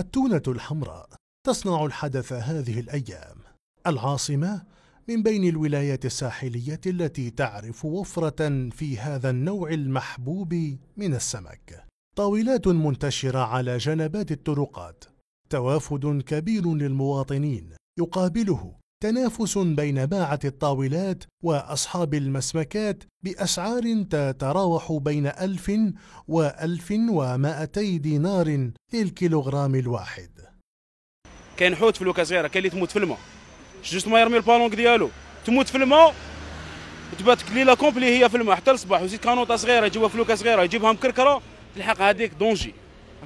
التونة الحمراء تصنع الحدث هذه الأيام العاصمة من بين الولايات الساحلية التي تعرف وفرة في هذا النوع المحبوب من السمك طاولات منتشرة على جنبات الطرقات توافد كبير للمواطنين يقابله تنافس بين باعة الطاولات وأصحاب المسمكات بأسعار تتراوح بين ألف وألف ومائتي دينار للكيلوغرام الواحد كاين حوت فلوكه صغيره كاين اللي تموت في الماء جست ما يرمي البالونك ديالو تموت في الماء تبات ليله كومبلي هي في الماء حتى الصباح وزيد كانوطه صغيره يجيبها فلوكه صغيره يجيبها مكركره تلحق هذيك دونجي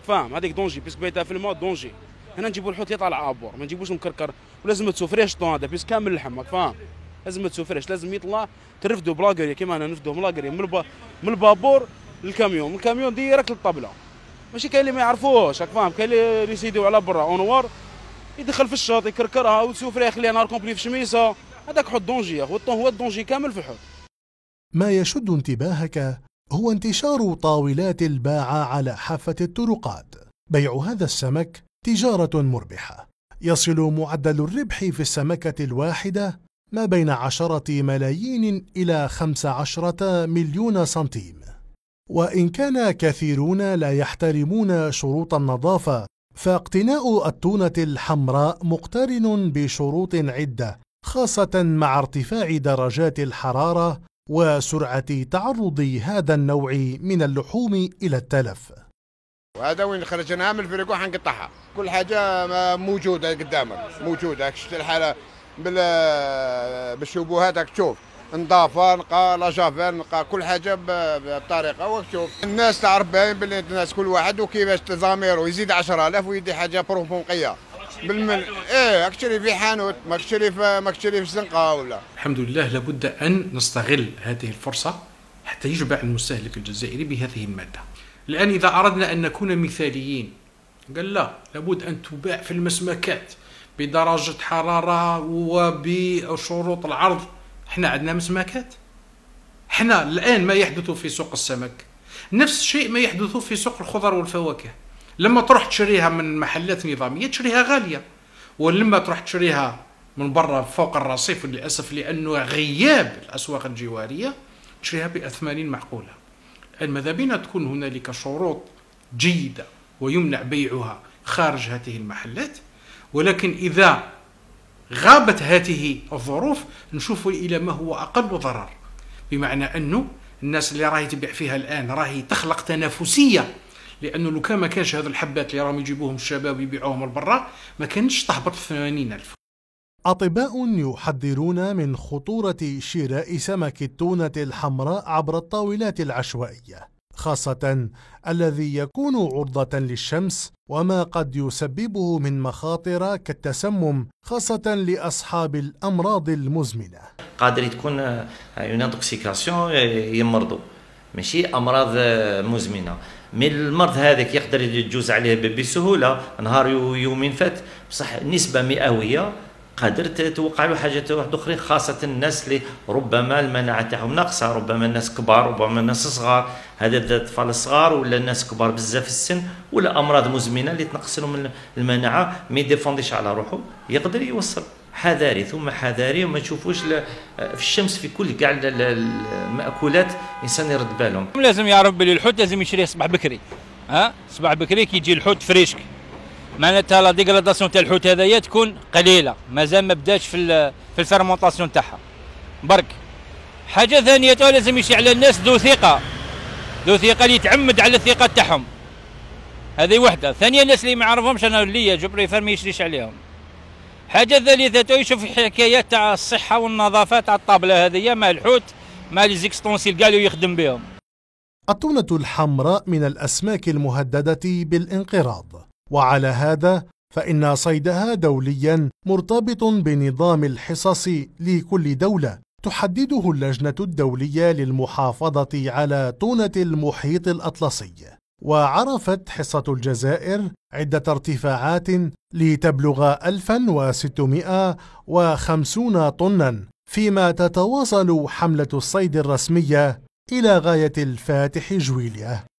فاهم هذيك دونجي بيسك بيتها في الماء دونجي هنا نجيبوا الحوت اللي طالع ابور ما نجيبوش مكركر ولازم تسو فريش طون هذا بيس كامل اللحم فاهم لازم تسو فريش لازم يطلع ترفدو بلاكري كيما انا نفدو بلاكري من, الب... من البابور للكاميون من الكاميون ديريكت للطبله ماشي كاين اللي ما يعرفوش راك فاهم كاين اللي يسيديو على برا اونوار يدخل في الشاط يكركرها وتسوف يخليها نهار كومبلي في شميسه هذاك حط دونجي هو الطون هو الدونجي كامل في الحوت ما يشد انتباهك هو انتشار طاولات الباعة على حافة الطرقات بيع هذا السمك تجارة مربحة يصل معدل الربح في السمكة الواحدة ما بين عشرة ملايين إلى خمس عشرة مليون سنتيم وإن كان كثيرون لا يحترمون شروط النظافة فاقتناء التونة الحمراء مقترن بشروط عدة خاصة مع ارتفاع درجات الحرارة وسرعة تعرض هذا النوع من اللحوم إلى التلف وهذا وين خرجناها من الفريق وحنقطعها كل حاجه موجوده قدامك موجوده شفت الحاله بال بالشبهات راك تشوف نظافه نلقى لا جافان نلقى كل حاجه بطريقه وتشوف الناس تعرف باين باللي الناس كل واحد وكيفاش زاميرو يزيد 10000 ويدي حاجه بروفون قيه بالمن ايه تشري في حانوت ما تشري في ما تشري في زنقه ولا الحمد لله لابد ان نستغل هذه الفرصه حتى يشبع المستهلك الجزائري بهذه الماده الآن إذا أردنا أن نكون مثاليين قال لا لابد أن تباع في المسمكات بدرجة حرارة وبشروط العرض احنا عندنا مسمكات احنا الآن ما يحدث في سوق السمك نفس الشيء ما يحدث في سوق الخضر والفواكه لما تروح تشريها من محلات نظامية تشريها غالية ولما تروح تشريها من برا فوق الرصيف للأسف لأنه غياب الأسواق الجوارية تشريها بأثمان معقولة ماذا بنا تكون هنالك شروط جيدة ويمنع بيعها خارج هذه المحلات ولكن إذا غابت هذه الظروف نشوف إلى ما هو أقل ضرر بمعنى أنه الناس اللي راهي تبيع فيها الآن راهي تخلق تنافسية لأنه لو كان ما كانش هذا الحبات اللي راهم يجيبوهم الشباب ويبيعوهم لبرا ما كانش تهبط في 80000 أطباء يحذرون من خطورة شراء سمك التونة الحمراء عبر الطاولات العشوائية، خاصة الذي يكون عرضة للشمس وما قد يسببه من مخاطر كالتسمم خاصة لأصحاب الأمراض المزمنة. قادر تكون اون انتوكسيكاسيون يمرضوا ماشي امراض مزمنه مي المرض هذاك يقدر يجوز عليه بسهوله نهار يومين فات بصح نسبه مئويه قادر توقع له حاجات واحد اخرين خاصه الناس اللي ربما المناعه تاعهم ناقصه ربما الناس كبار ربما الناس صغار هذا الاطفال الصغار ولا الناس كبار بزاف السن ولا امراض مزمنه اللي تنقص لهم المناعه ما يديفونديش على روحه يقدر يوصل حذاري ثم حذاري وما تشوفوش في الشمس في كل كاع الماكولات الانسان يرد بالهم لازم يعرف بلي الحوت لازم يشريه صباح بكري ها صباح بكري كي يجي الحوت فريشك معناتها لا ديغراداسيون تاع الحوت هذايا تكون قليله مازال ما بداتش في في الفيرمونطاسيون تاعها برك حاجه ثانيه تو لازم يشي على الناس ذو ثقه ذو ثقه اللي يتعمد على الثقه تاعهم هذه وحده ثانيه الناس اللي ما يعرفهمش انا اللي جو بريفير ما يشريش عليهم حاجه ثالثه تو يشوف الحكايات تاع الصحه والنظافه تاع الطابله هذه مع الحوت مع لي زيكستونسيل قالوا يخدم بهم التونة الحمراء من الأسماك المهددة بالانقراض وعلى هذا فإن صيدها دوليا مرتبط بنظام الحصص لكل دولة تحدده اللجنة الدولية للمحافظة على تونة المحيط الأطلسي وعرفت حصة الجزائر عدة ارتفاعات لتبلغ 1650 طناً فيما تتواصل حملة الصيد الرسمية إلى غاية الفاتح جويليا